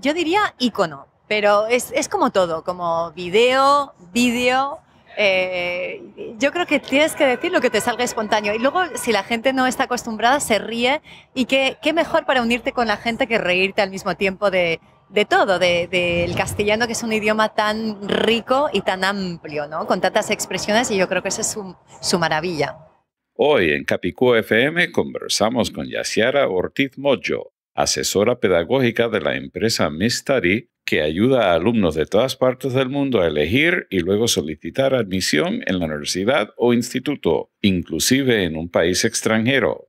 yo diría icono, pero es, como todo, como video, vídeo. Eh, yo creo que tienes que decir lo que te salga espontáneo. Y luego, si la gente no está acostumbrada, se ríe. Y qué, qué mejor para unirte con la gente que reírte al mismo tiempo de, de todo, del de, castellano, que es un idioma tan rico y tan amplio, ¿no? Con tantas expresiones, y yo creo que esa es su, maravilla. Hoy en Capicú FM conversamos con Yasiara Ortiz Moyo, asesora pedagógica de la empresa Miss que ayuda a alumnos de todas partes del mundo a elegir y luego solicitar admisión en la universidad o instituto, inclusive en un país extranjero.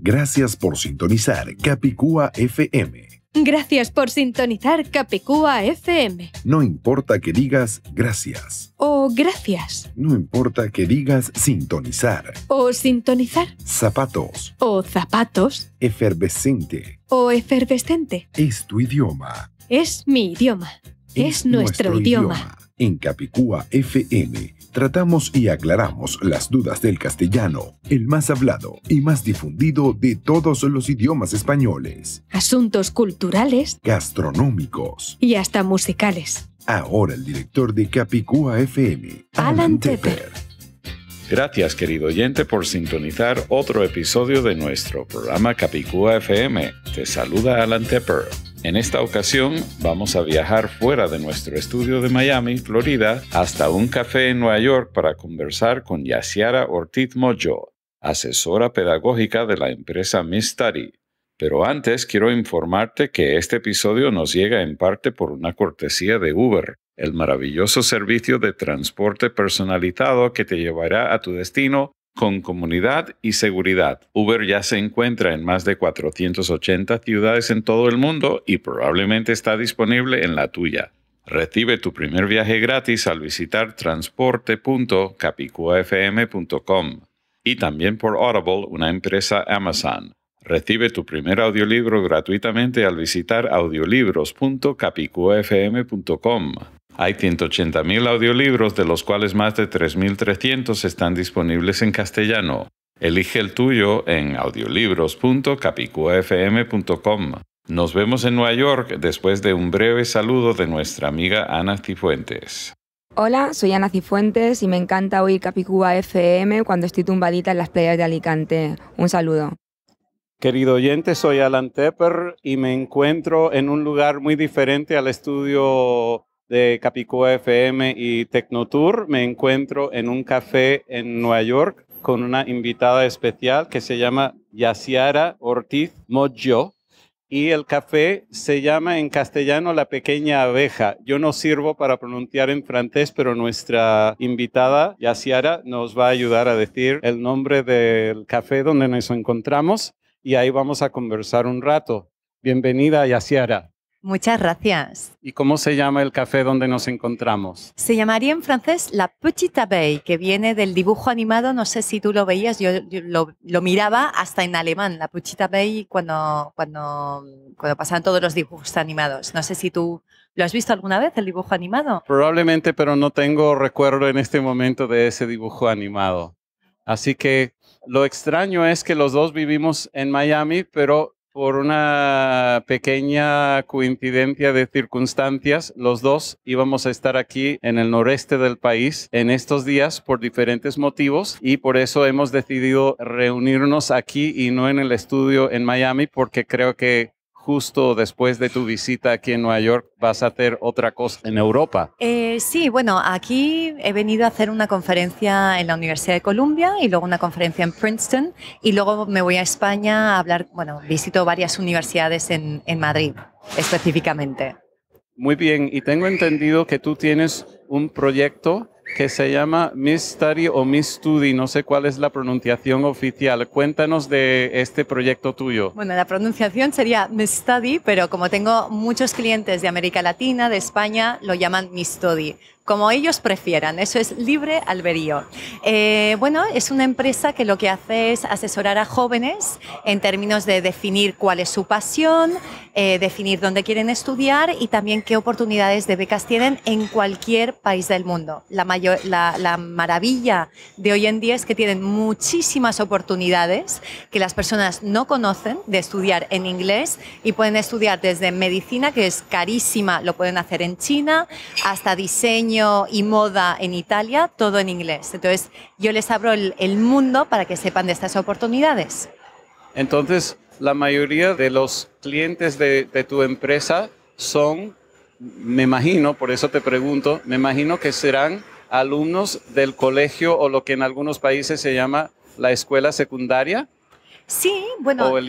Gracias por sintonizar Capicúa FM Gracias por sintonizar Capicúa FM. No importa que digas gracias. O gracias. No importa que digas sintonizar. O sintonizar. Zapatos. O zapatos. Efervescente. O efervescente. Es tu idioma. Es mi idioma. Es, nuestro, idioma. idioma. En Capicúa FM tratamos y aclaramos las dudas del castellano, el más hablado y más difundido de todos los idiomas españoles. Asuntos culturales, gastronómicos y hasta musicales. Ahora el director de Capicúa FM, Alan, Tepper. Gracias querido oyente por sintonizar otro episodio de nuestro programa Capicúa FM. Te saluda Alan Tepper. En esta ocasión vamos a viajar fuera de nuestro estudio de Miami, Florida, hasta un café en Nueva York para conversar con Yasiara Ortiz Mojo, asesora pedagógica de la empresa Miss Study. Pero antes quiero informarte que este episodio nos llega en parte por una cortesía de Uber, el maravilloso servicio de transporte personalizado que te llevará a tu destino con comunidad y seguridad. Uber ya se encuentra en más de 480 ciudades en todo el mundo y probablemente está disponible en la tuya. Recibe tu primer viaje gratis al visitar transporte.capicuafm.com y también por Audible, una empresa Amazon. Recibe tu primer audiolibro gratuitamente al visitar audiolibros.capicuafm.com. Hay 180.000 audiolibros, de los cuales más de 3.300 están disponibles en castellano. Elige el tuyo en audiolibros.capicuafm.com. Nos vemos en Nueva York después de un breve saludo de nuestra amiga Ana Cifuentes. Hola, soy Ana Cifuentes y me encanta oír Capicúa FM cuando estoy tumbadita en las playas de Alicante. Un saludo. Querido oyente, soy Alan Tepper y me encuentro en un lugar muy diferente al estudio de Capicúa FM y Tecnotour. Me encuentro en un café en Nueva York con una invitada especial que se llama Yasiara Ortiz Mojo. Y el café se llama en castellano La Pequeña Abeja. Yo no sirvo para pronunciar en francés, pero nuestra invitada, Yasiara, nos va a ayudar a decir el nombre del café donde nos encontramos y ahí vamos a conversar un rato. Bienvenida, Yasiara. Muchas gracias. ¿Y cómo se llama el café donde nos encontramos? Se llamaría en francés La Petite Bay, que viene del dibujo animado, no sé si tú lo veías, yo, lo, miraba hasta en alemán, La Petite Bay, cuando, cuando, cuando pasaban todos los dibujos animados. No sé si tú ¿Lo has visto alguna vez, el dibujo animado? Probablemente, pero no tengo recuerdo en este momento de ese dibujo animado. Así que lo extraño es que los dos vivimos en Miami, pero por una pequeña coincidencia de circunstancias, los dos íbamos a estar aquí en el noreste del país en estos días por diferentes motivos y por eso hemos decidido reunirnos aquí y no en el estudio en Miami porque creo que justo después de tu visita aquí en Nueva York vas a hacer otra cosa en Europa. Eh, sí, bueno, aquí he venido a hacer una conferencia en la Universidad de Columbia y luego una conferencia en Princeton y luego me voy a España a hablar, bueno, visito varias universidades en, en Madrid específicamente. Muy bien, y tengo entendido que tú tienes un proyecto que se llama Miss Study o Miss Study, no sé cuál es la pronunciación oficial. Cuéntanos de este proyecto tuyo. Bueno, la pronunciación sería Miss Study, pero como tengo muchos clientes de América Latina, de España, lo llaman Miss Study como ellos prefieran. Eso es libre alberío. Eh, bueno, es una empresa que lo que hace es asesorar a jóvenes en términos de definir cuál es su pasión, eh, definir dónde quieren estudiar y también qué oportunidades de becas tienen en cualquier país del mundo. La, la maravilla de hoy en día es que tienen muchísimas oportunidades que las personas no conocen de estudiar en inglés y pueden estudiar desde medicina, que es carísima, lo pueden hacer en China, hasta diseño y moda en Italia, todo en inglés. Entonces, yo les abro el, mundo para que sepan de estas oportunidades. Entonces, la mayoría de los clientes de, tu empresa son, me imagino, por eso te pregunto, me imagino que serán alumnos del colegio o lo que en algunos países se llama la escuela secundaria. Sí, bueno. O el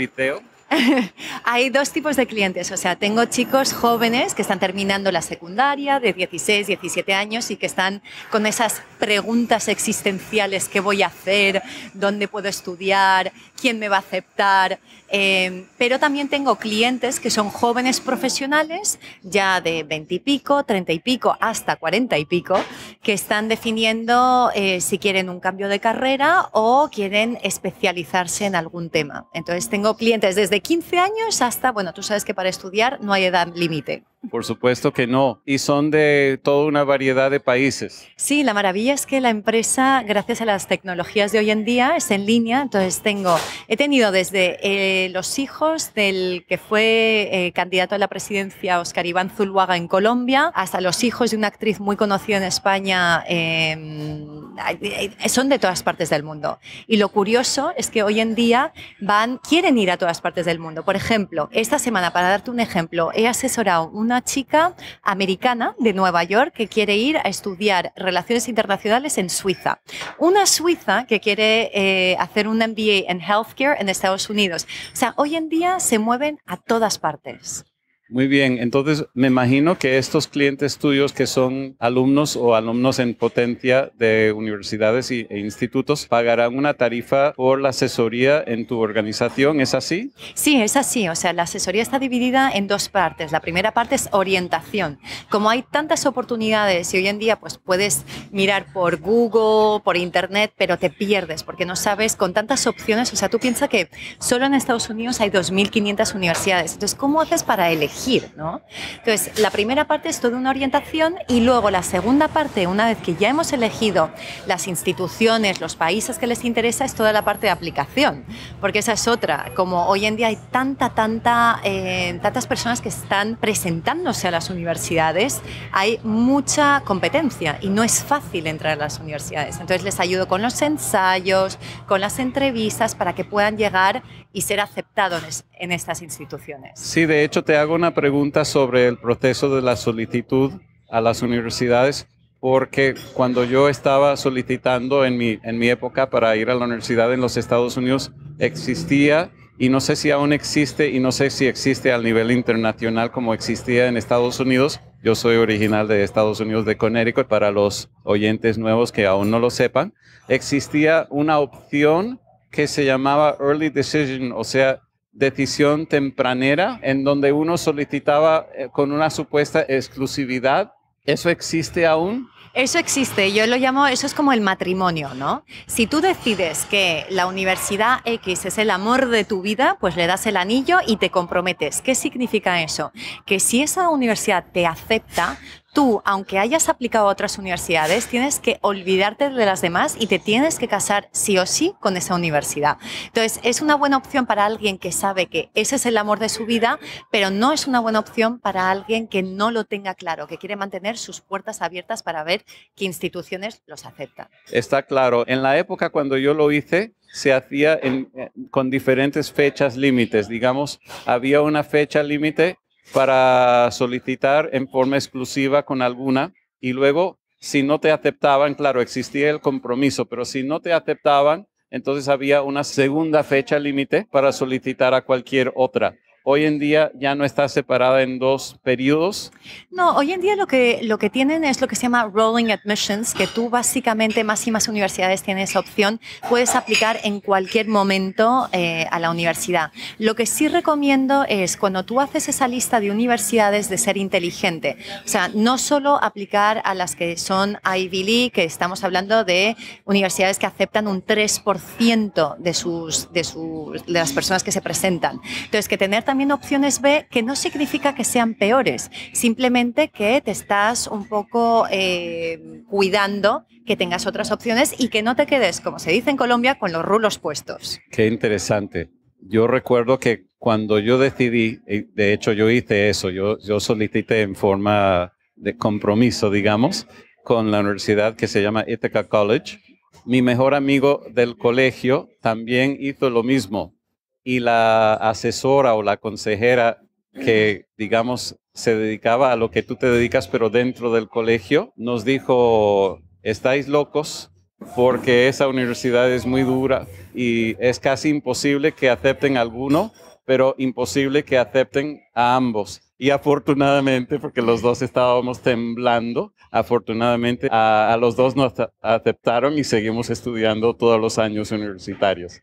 Hay dos tipos de clientes, o sea, tengo chicos jóvenes que están terminando la secundaria de 16, 17 años y que están con esas preguntas existenciales, ¿qué voy a hacer? ¿Dónde puedo estudiar? ¿Quién me va a aceptar? Em, pero también tengo clientes que son jóvenes profesionales, ya de 20 y pico, 30 y pico, hasta 40 y pico, que están definiendo eh, si quieren un cambio de carrera o quieren especializarse en algún tema. Entonces tengo clientes desde 15 años hasta, bueno, tú sabes que para estudiar no hay edad límite. Por supuesto que no. Y son de toda una variedad de países. Sí, la maravilla es que la empresa, gracias a las tecnologías de hoy en día, es en línea. Entonces tengo, he tenido desde eh, los hijos del que fue eh, candidato a la presidencia Oscar Iván Zuluaga en Colombia, hasta los hijos de una actriz muy conocida en España. Em, eh, son de todas partes del mundo. Y lo curioso es que hoy en día van, quieren ir a todas partes del mundo. Por ejemplo, esta semana, para darte un ejemplo, he asesorado un una chica americana de Nueva York que quiere ir a estudiar relaciones internacionales en Suiza. Una suiza que quiere eh, hacer un MBA en healthcare en Estados Unidos. O sea, hoy en día se mueven a todas partes. Muy bien, entonces me imagino que estos clientes tuyos que son alumnos o alumnos en potencia de universidades e institutos pagarán una tarifa por la asesoría en tu organización, ¿es así? Sí, es así, o sea, la asesoría está dividida en dos partes. La primera parte es orientación. Como hay tantas oportunidades y hoy en día pues puedes mirar por Google, por internet, pero te pierdes porque no sabes con tantas opciones, o sea, tú piensas que solo en Estados Unidos hay 2.500 universidades, entonces ¿cómo haces para elegir? ¿no? Entonces, la primera parte es toda una orientación y luego la segunda parte, una vez que ya hemos elegido las instituciones, los países que les interesa, es toda la parte de aplicación, porque esa es otra. Como hoy en día hay tanta, tanta, eh, tantas personas que están presentándose a las universidades, hay mucha competencia y no es fácil entrar a las universidades. Entonces, les ayudo con los ensayos, con las entrevistas, para que puedan llegar y ser aceptados en estas instituciones. Sí, de hecho, te hago una pregunta sobre el proceso de la solicitud a las universidades, porque cuando yo estaba solicitando en mi, en mi época para ir a la universidad en los Estados Unidos, existía, y no sé si aún existe, y no sé si existe al nivel internacional como existía en Estados Unidos. Yo soy original de Estados Unidos, de Connecticut, para los oyentes nuevos que aún no lo sepan. Existía una opción que se llamaba Early Decision, o sea, decisión tempranera en donde uno solicitaba eh, con una supuesta exclusividad. ¿Eso existe aún? Eso existe, yo lo llamo, eso es como el matrimonio, ¿no? Si tú decides que la universidad X es el amor de tu vida, pues le das el anillo y te comprometes. ¿Qué significa eso? Que si esa universidad te acepta, tú, aunque hayas aplicado a otras universidades, tienes que olvidarte de las demás y te tienes que casar sí o sí con esa universidad. Entonces, es una buena opción para alguien que sabe que ese es el amor de su vida, pero no es una buena opción para alguien que no lo tenga claro, que quiere mantener sus puertas abiertas para ver qué instituciones los aceptan. Está claro. En la época cuando yo lo hice, se hacía eh, con diferentes fechas límites. Digamos, había una fecha límite para solicitar en forma exclusiva con alguna y luego si no te aceptaban, claro, existía el compromiso, pero si no te aceptaban, entonces había una segunda fecha límite para solicitar a cualquier otra hoy en día ya no está separada en dos periodos? No, hoy en día lo que, lo que tienen es lo que se llama rolling admissions, que tú básicamente más y más universidades tienen esa opción, puedes aplicar en cualquier momento eh, a la universidad. Lo que sí recomiendo es cuando tú haces esa lista de universidades de ser inteligente, o sea, no solo aplicar a las que son Ivy League, que estamos hablando de universidades que aceptan un 3% de, sus, de, sus, de las personas que se presentan. Entonces, que tener también opciones B que no significa que sean peores, simplemente que te estás un poco eh, cuidando que tengas otras opciones y que no te quedes, como se dice en Colombia, con los rulos puestos. Qué interesante. Yo recuerdo que cuando yo decidí, eh, de hecho yo hice eso, yo, yo solicité en forma de compromiso, digamos, con la universidad que se llama Ithaca College. Mi mejor amigo del colegio también hizo lo mismo y la asesora o la consejera que, digamos, se dedicaba a lo que tú te dedicas, pero dentro del colegio, nos dijo, estáis locos porque esa universidad es muy dura y es casi imposible que acepten a alguno, pero imposible que acepten a ambos. Y afortunadamente, porque los dos estábamos temblando, afortunadamente a, a los dos nos aceptaron y seguimos estudiando todos los años universitarios.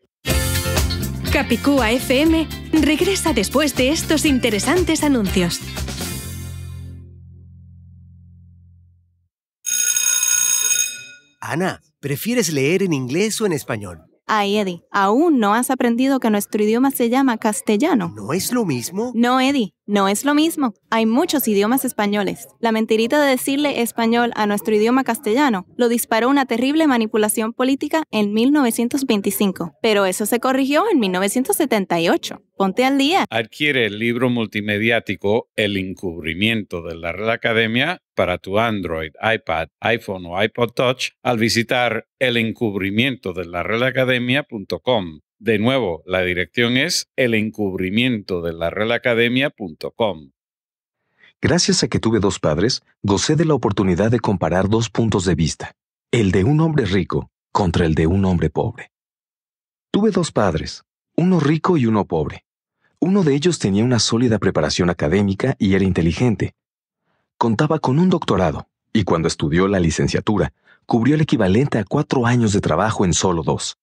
Capicúa FM regresa después de estos interesantes anuncios. Ana, ¿prefieres leer en inglés o en español? Ay, Eddie, aún no has aprendido que nuestro idioma se llama castellano. ¿No es lo mismo? No, Eddie, no es lo mismo. Hay muchos idiomas españoles. La mentirita de decirle español a nuestro idioma castellano lo disparó una terrible manipulación política en 1925, pero eso se corrigió en 1978. Ponte al día. Adquiere el libro multimediático El encubrimiento de la Real Academia para tu Android, iPad, iPhone o iPod Touch al visitar el encubrimiento de la de nuevo, la dirección es de Academia.com. Gracias a que tuve dos padres, gocé de la oportunidad de comparar dos puntos de vista, el de un hombre rico contra el de un hombre pobre. Tuve dos padres, uno rico y uno pobre. Uno de ellos tenía una sólida preparación académica y era inteligente. Contaba con un doctorado, y cuando estudió la licenciatura, cubrió el equivalente a cuatro años de trabajo en solo dos.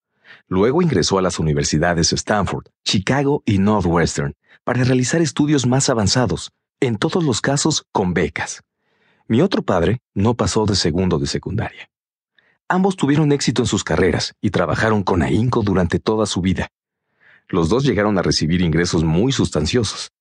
Luego ingresó a las universidades Stanford, Chicago y Northwestern para realizar estudios más avanzados, en todos los casos con becas. Mi otro padre no pasó de segundo de secundaria. Ambos tuvieron éxito en sus carreras y trabajaron con ahínco durante toda su vida. Los dos llegaron a recibir ingresos muy sustanciosos.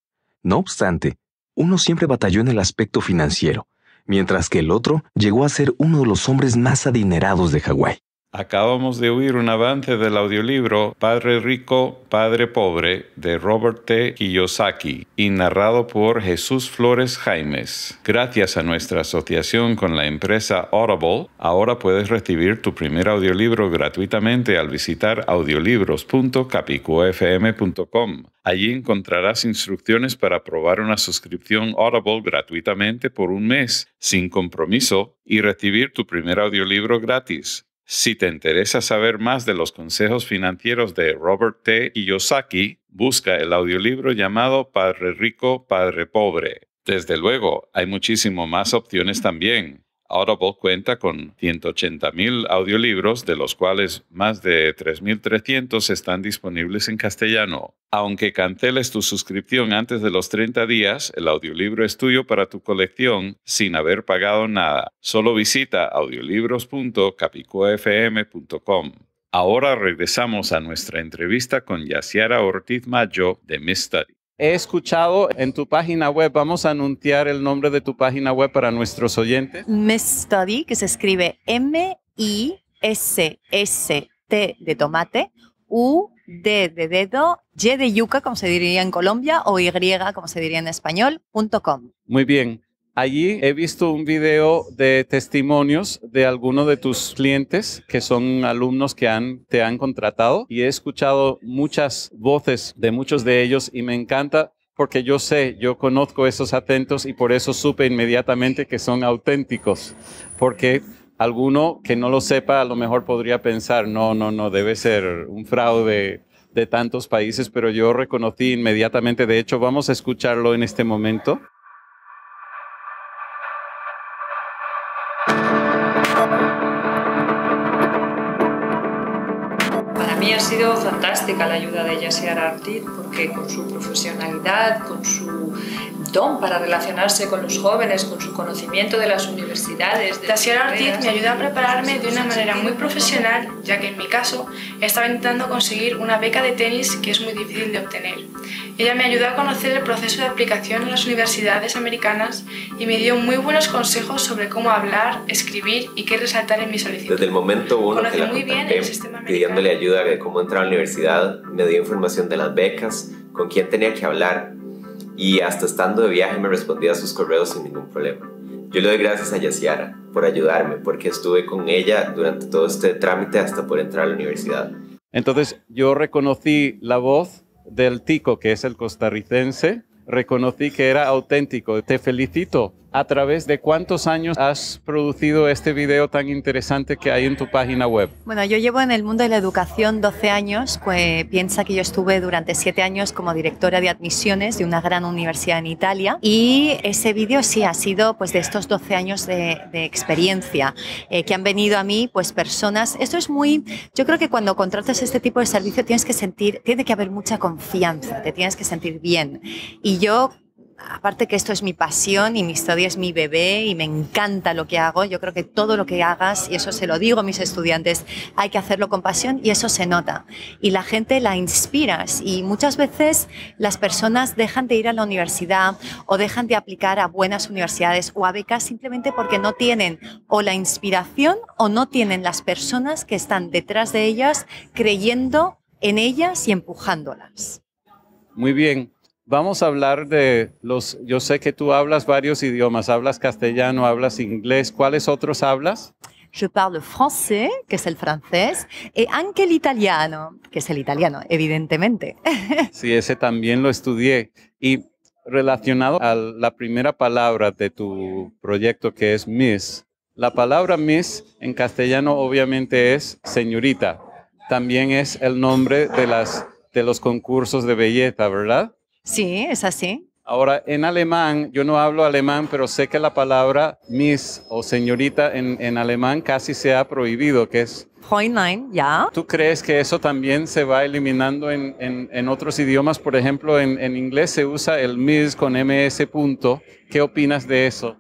No obstante, uno siempre batalló en el aspecto financiero, mientras que el otro llegó a ser uno de los hombres más adinerados de Hawái. Acabamos de oír un avance del audiolibro Padre Rico, Padre Pobre de Robert T. Kiyosaki y narrado por Jesús Flores Jaimes. Gracias a nuestra asociación con la empresa Audible, ahora puedes recibir tu primer audiolibro gratuitamente al visitar audiolibros.capico.fm.com. Allí encontrarás instrucciones para probar una suscripción Audible gratuitamente por un mes, sin compromiso, y recibir tu primer audiolibro gratis. Si te interesa saber más de los consejos financieros de Robert T. Kiyosaki, busca el audiolibro llamado Padre Rico, Padre Pobre. Desde luego, hay muchísimo más opciones también. Audible cuenta con 180.000 audiolibros, de los cuales más de 3.300 están disponibles en castellano. Aunque canceles tu suscripción antes de los 30 días, el audiolibro es tuyo para tu colección sin haber pagado nada. Solo visita audiolibros.capicofm.com. Ahora regresamos a nuestra entrevista con Yasiara Ortiz Mayo de Mystery. He escuchado en tu página web, vamos a anunciar el nombre de tu página web para nuestros oyentes. Miss Study, que se escribe M-I-S-S-T de tomate, U-D de dedo, Y de yuca, como se diría en Colombia, o Y, como se diría en español, punto com. Muy bien. Allí he visto un video de testimonios de algunos de tus clientes que son alumnos que te han contratado y he escuchado muchas voces de muchos de ellos y me encanta porque yo sé, yo conozco esos atentos y por eso supe inmediatamente que son auténticos, porque alguno que no lo sepa a lo mejor podría pensar, no, no, no, debe ser un fraude de tantos países, pero yo reconocí inmediatamente, de hecho vamos a escucharlo en este momento. la ayuda de Yasser artir porque con su profesionalidad, con su don para relacionarse con los jóvenes, con su conocimiento de las universidades. Tasia Ortiz me ayudó a prepararme de una manera muy profesional, ya que en mi caso estaba intentando conseguir una beca de tenis que es muy difícil de obtener. Ella me ayudó a conocer el proceso de aplicación en las universidades americanas y me dio muy buenos consejos sobre cómo hablar, escribir y qué resaltar en mi solicitud. Desde el momento uno que la pidiéndole ayuda de cómo entrar a la universidad, me dio información de las becas, con quién tenía que hablar y hasta estando de viaje me respondía a sus correos sin ningún problema. Yo le doy gracias a Yasiara por ayudarme, porque estuve con ella durante todo este trámite hasta por entrar a la universidad. Entonces yo reconocí la voz del tico, que es el costarricense, reconocí que era auténtico. Te felicito a través de cuántos años has producido este video tan interesante que hay en tu página web. Bueno, yo llevo en el mundo de la educación 12 años, pues piensa que yo estuve durante 7 años como directora de admisiones de una gran universidad en Italia y ese video sí ha sido pues de estos 12 años de, experiencia eh, que han venido a mí pues personas, esto es muy, yo creo que cuando contratas este tipo de servicio tienes que sentir, tiene que haber mucha confianza, te tienes que sentir bien y yo aparte que esto es mi pasión y mi historia es mi bebé y me encanta lo que hago, yo creo que todo lo que hagas, y eso se lo digo a mis estudiantes, hay que hacerlo con pasión y eso se nota. Y la gente la inspiras y muchas veces las personas dejan de ir a la universidad o dejan de aplicar a buenas universidades o a becas simplemente porque no tienen o la inspiración o no tienen las personas que están detrás de ellas creyendo en ellas y empujándolas. Muy bien, Vamos a hablar de los, yo sé que tú hablas varios idiomas, hablas castellano, hablas inglés, ¿cuáles otros hablas? Je parle francés, que es el francés, y e el italiano, que es el italiano, evidentemente. sí, ese también lo estudié. Y relacionado a la primera palabra de tu proyecto, que es Miss, la palabra Miss en castellano obviamente es señorita. También es el nombre de, las, de los concursos de belleza, ¿verdad? Sí, es así. Ahora, en alemán, yo no hablo alemán, pero sé que la palabra Miss o señorita en, en alemán casi se ha prohibido, que es... Freundlein, ya. ¿Tú crees que eso también se va eliminando en, en, otros idiomas? Por ejemplo, en, inglés se usa el Miss con MS punto. ¿Qué opinas de eso?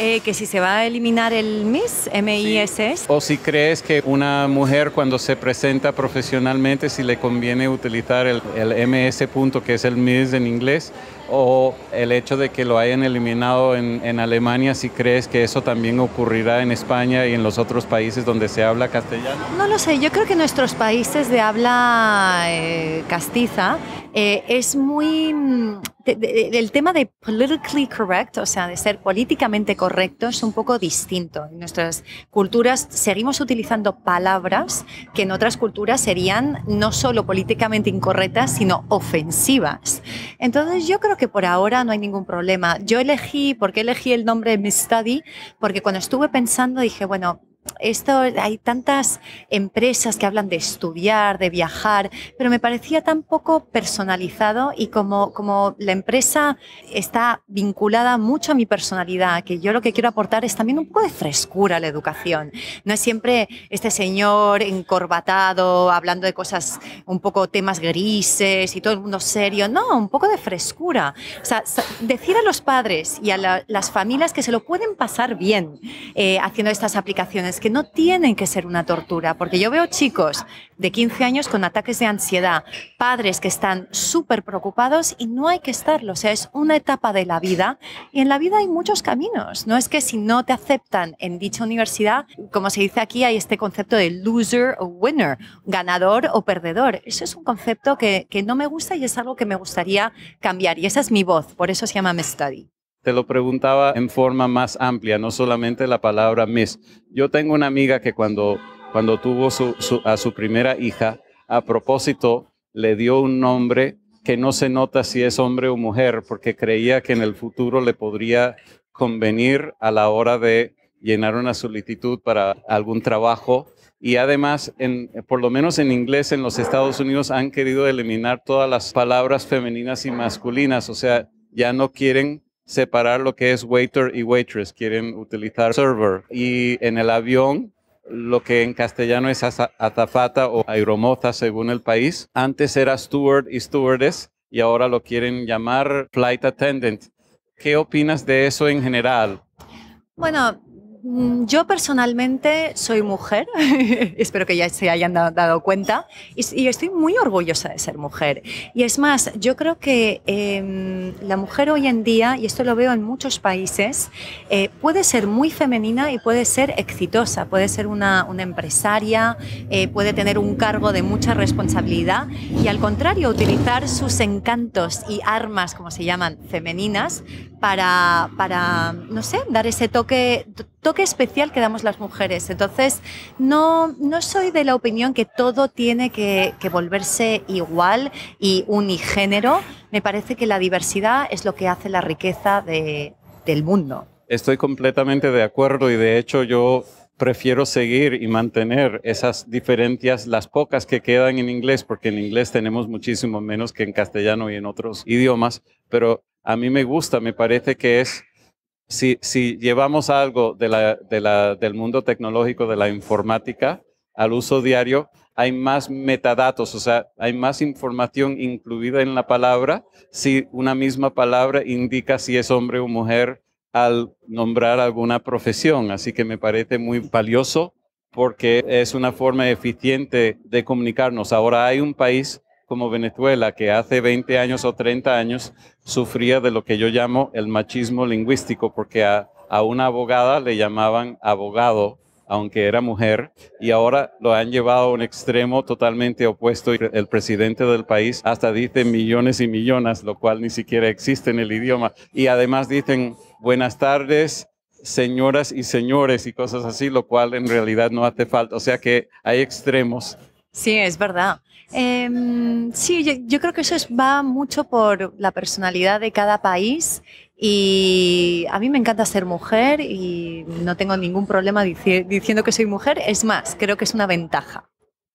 Eh, que si se va a eliminar el MIS, MISS. O si crees que una mujer cuando se presenta profesionalmente, si le conviene utilizar el, el MS punto, que es el MIS en inglés, o el hecho de que lo hayan eliminado en, Alemania, si crees que eso también ocurrirá en España y en los otros países donde se habla castellano? No lo sé, yo creo que en nuestros países de habla eh, castiza eh, es muy... Mm, el tema de politically correct, o sea, de ser políticamente correcto, es un poco distinto. En nuestras culturas seguimos utilizando palabras que en otras culturas serían no solo políticamente incorrectas, sino ofensivas. Entonces yo creo que por ahora no hay ningún problema. Yo elegí, ¿por qué elegí el nombre de Miss Study? Porque cuando estuve pensando dije, bueno, esto hay tantas empresas que hablan de estudiar, de viajar, pero me parecía tan poco personalizado y como, como la empresa está vinculada mucho a mi personalidad, que yo lo que quiero aportar es también un poco de frescura a la educación. No es siempre este señor encorbatado, hablando de cosas un poco temas grises y todo el mundo serio. No, un poco de frescura. decir a los padres y a las familias que se lo pueden pasar bien eh, haciendo estas aplicaciones que no tienen que ser una tortura, porque yo veo chicos de 15 años con ataques de ansiedad, padres que están súper preocupados y no hay que estarlo, o sea, es una etapa de la vida y en la vida hay muchos caminos, no es que si no te aceptan en dicha universidad, como se dice aquí, hay este concepto de loser o winner, ganador o perdedor, eso es un concepto que, que no me gusta y es algo que me gustaría cambiar y esa es mi voz, por eso se llama Me Study. Te lo preguntaba en forma más amplia, no solamente la palabra Miss. Yo tengo una amiga que cuando, cuando tuvo a su primera hija, a propósito, le dio un nombre que no se nota si es hombre o mujer, porque creía que en el futuro le podría convenir a la hora de llenar una solicitud para algún trabajo. Y además, por lo menos en inglés, en los Estados Unidos han querido eliminar todas las palabras femeninas y masculinas, o sea, ya no quieren separar lo que es waiter y waitress, quieren utilizar server. Y en el avión, lo que en castellano es azafata o aeromoza según el país. Antes era steward y stewardess y ahora lo quieren llamar flight attendant. ¿Qué opinas de eso en general? Bueno, Mm, yo personalmente soy mujer, espero que ya se hayan dado cuenta, y, estoy muy orgullosa de ser mujer. Y es más, yo creo que em, la mujer hoy en día, y esto lo veo en muchos países, eh, puede ser muy femenina y puede ser exitosa, puede ser una, empresaria, eh, puede tener un cargo de mucha responsabilidad y al contrario, utilizar sus encantos y armas, como se llaman, femeninas, para, para, no sé, dar ese toque, toque especial que damos las mujeres. Entonces, no, no soy de la opinión que todo tiene que, volverse igual y unigénero. Me parece que la diversidad es lo que hace la riqueza del mundo. Estoy completamente de acuerdo y de hecho yo prefiero seguir y mantener esas diferencias, las pocas que quedan en inglés, porque en inglés tenemos muchísimo menos que en castellano y en otros idiomas, pero a mí me gusta, me parece que es, si, llevamos algo del mundo tecnológico, de la informática, al uso diario, hay más metadatos, o sea, hay más información incluida en la palabra si una misma palabra indica si es hombre o mujer al nombrar alguna profesión. Así que me parece muy valioso porque es una forma eficiente de comunicarnos. Ahora hay un país como Venezuela, que hace 20 años o 30 años sufría de lo que yo llamo el machismo lingüístico, porque a, una abogada le llamaban abogado, aunque era mujer, y ahora lo han llevado a un extremo totalmente opuesto. y El presidente del país hasta dice millones y millones, lo cual ni siquiera existe en el idioma. Y además dicen buenas tardes, señoras y señores y cosas así, lo cual en realidad no hace falta. O sea que hay extremos. Sí, es verdad. Em, sí, yo, creo que eso va mucho por la personalidad de cada país y a mí me encanta ser mujer y no tengo ningún problema diciendo que soy mujer. Es más, creo que es una ventaja.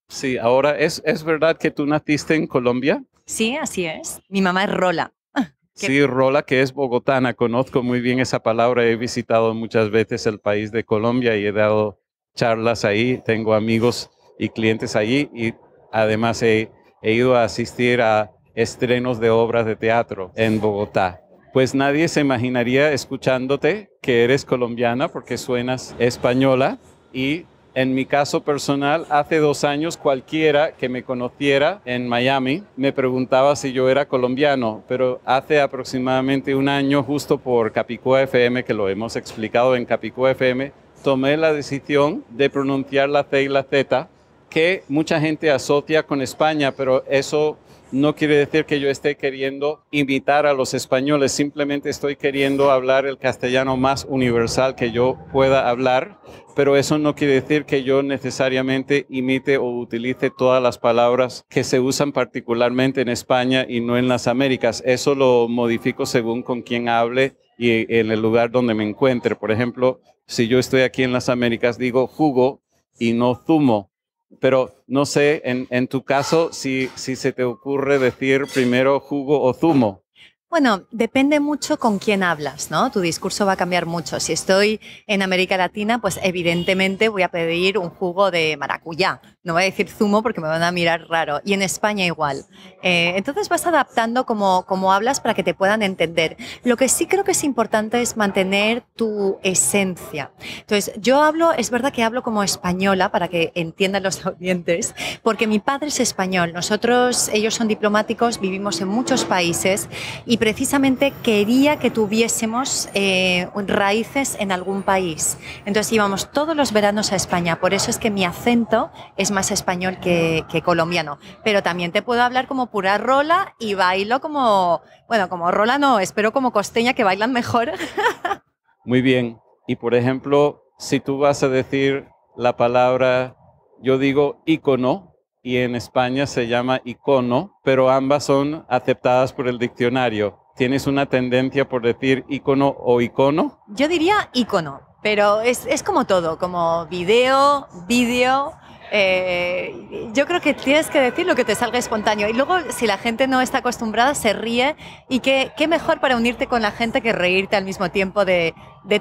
Sí, ahora, ¿es, ¿es verdad que tú naciste en Colombia? Sí, así es. Mi mamá es Rola. Sí, Rola, que es bogotana, conozco muy bien esa palabra, he visitado muchas veces el país de Colombia y he dado charlas ahí, tengo amigos y clientes allí y Además, he, ido a asistir a estrenos de obras de teatro en Bogotá pues nadie se imaginaría escuchándote que eres colombiana porque suenas española y en mi caso personal, hace dos años cualquiera que me conociera en Miami me preguntaba si yo era colombiano, pero hace aproximadamente un año, justo por Capicúa FM, que lo hemos explicado en Capicúa FM, tomé la decisión de pronunciar la C y la Z que mucha gente asocia con España, pero eso no quiere decir que yo esté queriendo imitar a los españoles, simplemente estoy queriendo hablar el castellano más universal que yo pueda hablar, pero eso no quiere decir que yo necesariamente imite o utilice todas las palabras que se usan particularmente en España y no en las Américas. Eso lo modifico según con quién hable y en el lugar donde me encuentre. Por ejemplo, si yo estoy aquí en las Américas, digo jugo y no zumo pero no sé, en, en tu caso, si, si se te ocurre decir primero jugo o zumo. Bueno, depende mucho con quién hablas, ¿no? Tu discurso va a cambiar mucho. Si estoy en América Latina, pues evidentemente voy a pedir un jugo de maracuyá, no voy a decir zumo porque me van a mirar raro, y en España igual. Eh, entonces vas adaptando como, como hablas para que te puedan entender. Lo que sí creo que es importante es mantener tu esencia. Entonces, yo hablo, es verdad que hablo como española para que entiendan los audientes, porque mi padre es español, nosotros, ellos son diplomáticos, vivimos en muchos países y precisamente quería que tuviésemos eh, raíces en algún país. Entonces íbamos todos los veranos a España, por eso es que mi acento es más español que, colombiano. Pero también te puedo hablar como pura rola y bailo como, bueno, como rola no, espero como costeña que bailan mejor. Muy bien. Y por ejemplo, si tú vas a decir la palabra, yo digo icono y en España se llama icono, pero ambas son aceptadas por el diccionario. ¿Tienes una tendencia por decir icono o icono? Yo diría icono, pero es, es como todo, como video, vídeo, eh, yo creo que tienes que decir lo que te salga espontáneo. Y luego, si la gente no está acostumbrada, se ríe. Y qué, mejor para unirte con la gente que reírte al mismo tiempo de,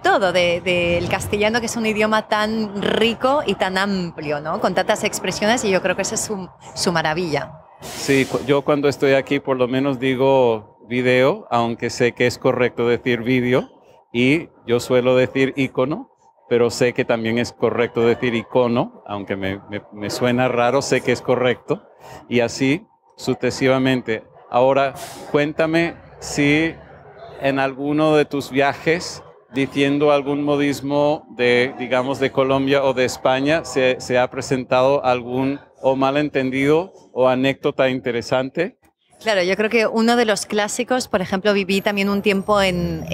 todo, del castellano, que es un idioma tan rico y tan amplio, ¿no? Con tantas expresiones, y yo creo que esa es su, su maravilla. Sí, yo cuando estoy aquí, por lo menos digo video, aunque sé que es correcto decir vídeo, y yo suelo decir icono pero sé que también es correcto decir icono, aunque me, suena raro, sé que es correcto, y así sucesivamente. Ahora, cuéntame si en alguno de tus viajes diciendo algún modismo de, digamos, de Colombia o de España, se, se ha presentado algún o malentendido o anécdota interesante? Claro, yo creo que uno de los clásicos, por ejemplo, viví también un tiempo en,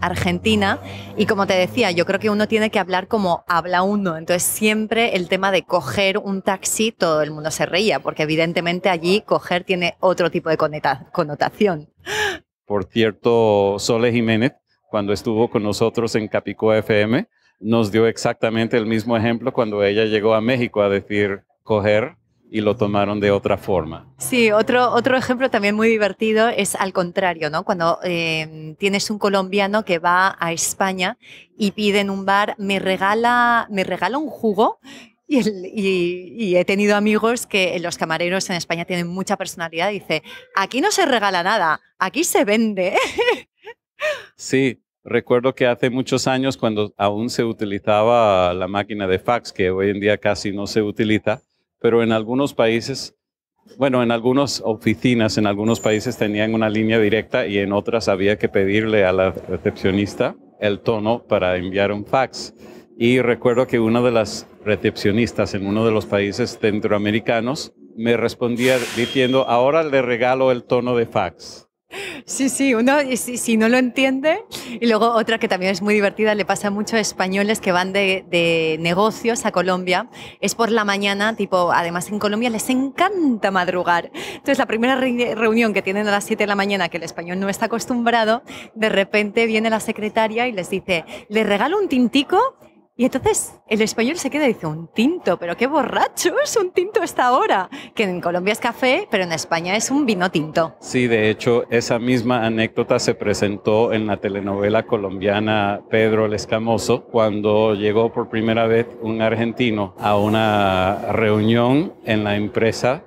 Argentina y como te decía, yo creo que uno tiene que hablar como habla uno. Entonces siempre el tema de coger un taxi, todo el mundo se reía, porque evidentemente allí coger tiene otro tipo de connotación. Por cierto, Sole Jiménez, cuando estuvo con nosotros en Capico FM, nos dio exactamente el mismo ejemplo cuando ella llegó a México a decir coger y lo tomaron de otra forma. Sí, otro, otro ejemplo también muy divertido es al contrario, ¿no? Cuando em, tienes un colombiano que va a España y pide en un bar, me regala, me regala un jugo. Y, y, he tenido amigos que los camareros en España tienen mucha personalidad. Dice, aquí no se regala nada, aquí se vende. Sí, recuerdo que hace muchos años cuando aún se utilizaba la máquina de fax, que hoy en día casi no se utiliza, pero en algunos países, bueno, en algunas oficinas, en algunos países tenían una línea directa y en otras había que pedirle a la recepcionista el tono para enviar un fax. Y recuerdo que una de las recepcionistas en uno de los países centroamericanos me respondía diciendo, ahora le regalo el tono de fax. Sí, sí, uno si, no lo entiende. Y luego otra que también es muy divertida, le pasa mucho a españoles que van de, negocios a Colombia. Es por la mañana, tipo, además en Colombia les encanta madrugar. Entonces la primera reunión que tienen a las 7 de la mañana, que el español no está acostumbrado, de repente viene la secretaria y les dice, le regalo un tintico y entonces el español se queda y dice, un tinto, pero qué borracho es un tinto esta hora. Que en Colombia es café, pero en España es un vino tinto. Sí, de hecho, esa misma anécdota se presentó en la telenovela colombiana Pedro el Escamoso, cuando llegó por primera vez un argentino a una reunión en la empresa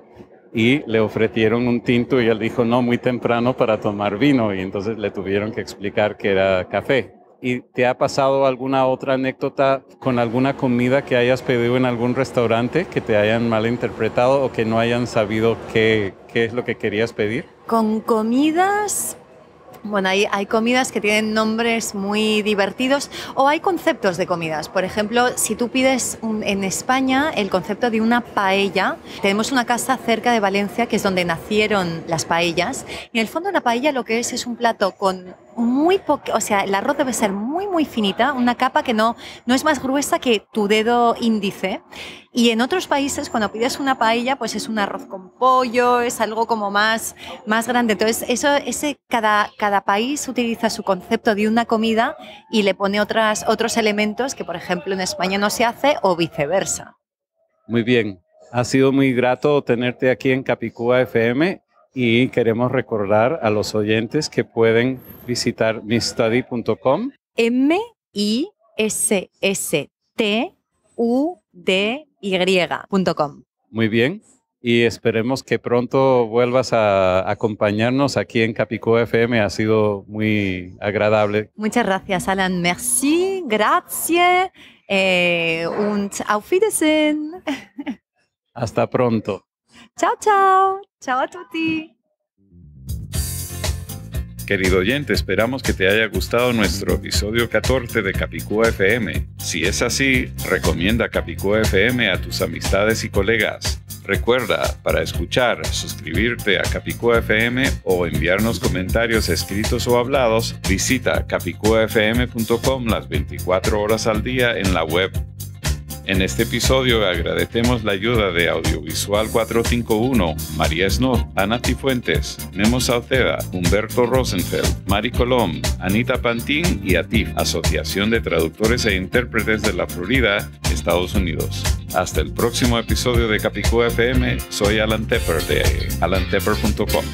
y le ofrecieron un tinto y él dijo no muy temprano para tomar vino y entonces le tuvieron que explicar que era café ¿Y te ha pasado alguna otra anécdota con alguna comida que hayas pedido en algún restaurante que te hayan malinterpretado o que no hayan sabido qué, qué es lo que querías pedir? Con comidas, bueno, hay, hay, comidas que tienen nombres muy divertidos o hay conceptos de comidas. Por ejemplo, si tú pides en España el concepto de una paella, tenemos una casa cerca de Valencia que es donde nacieron las paellas. Y en el fondo una paella lo que es es un plato con muy poco, o sea, el arroz debe ser muy, muy finita, una capa que no, no es más gruesa que tu dedo índice. Y en otros países, cuando pides una paella, pues es un arroz con pollo, es algo como más, más grande. Entonces, eso, ese, cada, cada país utiliza su concepto de una comida y le pone otras, otros elementos que, por ejemplo, en España no se hace o viceversa. Muy bien. Ha sido muy grato tenerte aquí en Capicúa FM y queremos recordar a los oyentes que pueden visitar misstudy.com. M-I-S-S-T-U-D-Y.com. Muy bien. Y esperemos que pronto vuelvas a acompañarnos aquí en Capico FM. Ha sido muy agradable. Muchas gracias, Alan. Merci, Gracias. eh, und auf Wiedersehen. Hasta pronto. Chao, chao. Chao a tutti. Querido oyente, esperamos que te haya gustado nuestro episodio 14 de Capicúa FM. Si es así, recomienda Capicúa FM a tus amistades y colegas. Recuerda, para escuchar, suscribirte a Capicúa FM o enviarnos comentarios escritos o hablados, visita capicuafm.com las 24 horas al día en la web en este episodio agradecemos la ayuda de Audiovisual 451, María Snor, Ana Fuentes, Nemo Salceda, Humberto Rosenfeld, Mari Colom, Anita Pantín y ATIF, Asociación de Traductores e Intérpretes de la Florida, Estados Unidos. Hasta el próximo episodio de Capicú FM, soy Alan Tepper de alantepper.com.